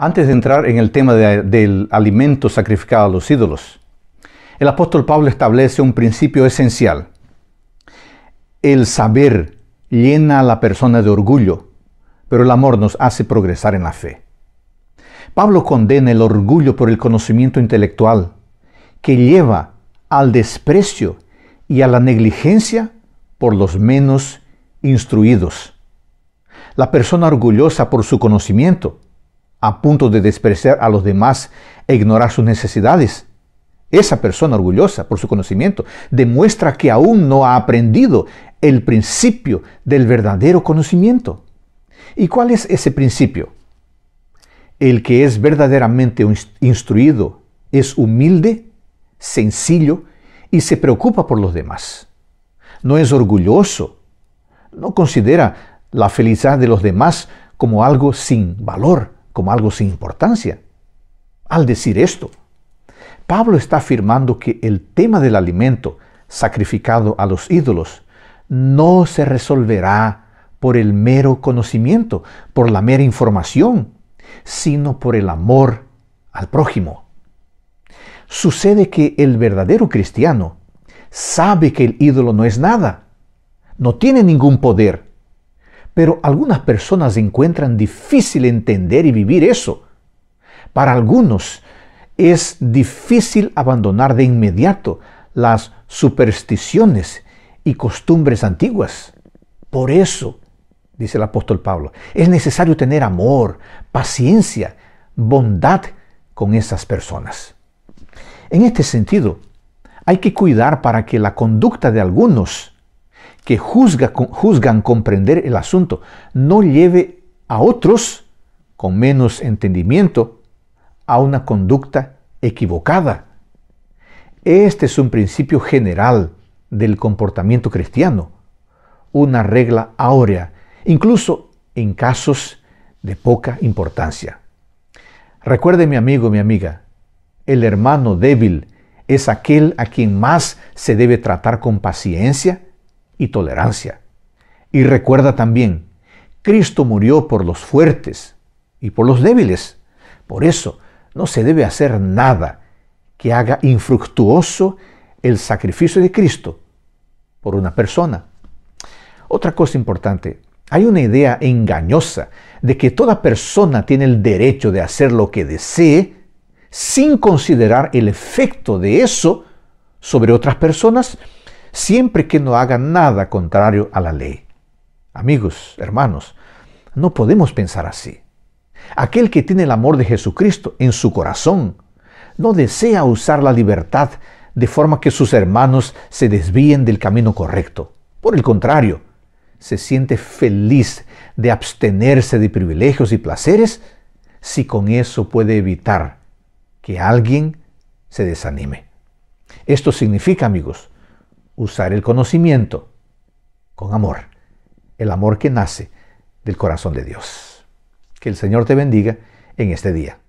Antes de entrar en el tema del alimento sacrificado a los ídolos, el apóstol Pablo establece un principio esencial. El saber llena a la persona de orgullo, pero el amor nos hace progresar en la fe. Pablo condena el orgullo por el conocimiento intelectual, que lleva al desprecio y a la negligencia por los menos instruidos. La persona orgullosa por su conocimiento a punto de despreciar a los demás e ignorar sus necesidades. Esa persona orgullosa por su conocimiento demuestra que aún no ha aprendido el principio del verdadero conocimiento. ¿Y cuál es ese principio? El que es verdaderamente instruido es humilde, sencillo y se preocupa por los demás. No es orgulloso, no considera la felicidad de los demás como algo sin valor como algo sin importancia al decir esto. Pablo está afirmando que el tema del alimento sacrificado a los ídolos no se resolverá por el mero conocimiento, por la mera información, sino por el amor al prójimo. Sucede que el verdadero cristiano sabe que el ídolo no es nada, no tiene ningún poder, pero algunas personas encuentran difícil entender y vivir eso. Para algunos es difícil abandonar de inmediato las supersticiones y costumbres antiguas. Por eso, dice el apóstol Pablo, es necesario tener amor, paciencia, bondad con esas personas. En este sentido, hay que cuidar para que la conducta de algunos que juzga, juzgan comprender el asunto no lleve a otros con menos entendimiento a una conducta equivocada. Este es un principio general del comportamiento cristiano, una regla áurea, incluso en casos de poca importancia. Recuerde mi amigo, mi amiga, el hermano débil es aquel a quien más se debe tratar con paciencia y tolerancia. Y recuerda también, Cristo murió por los fuertes y por los débiles. Por eso no se debe hacer nada que haga infructuoso el sacrificio de Cristo por una persona. Otra cosa importante, hay una idea engañosa de que toda persona tiene el derecho de hacer lo que desee sin considerar el efecto de eso sobre otras personas siempre que no haga nada contrario a la ley. Amigos, hermanos, no podemos pensar así. Aquel que tiene el amor de Jesucristo en su corazón no desea usar la libertad de forma que sus hermanos se desvíen del camino correcto. Por el contrario, se siente feliz de abstenerse de privilegios y placeres si con eso puede evitar que alguien se desanime. Esto significa, amigos, usar el conocimiento con amor, el amor que nace del corazón de Dios. Que el Señor te bendiga en este día.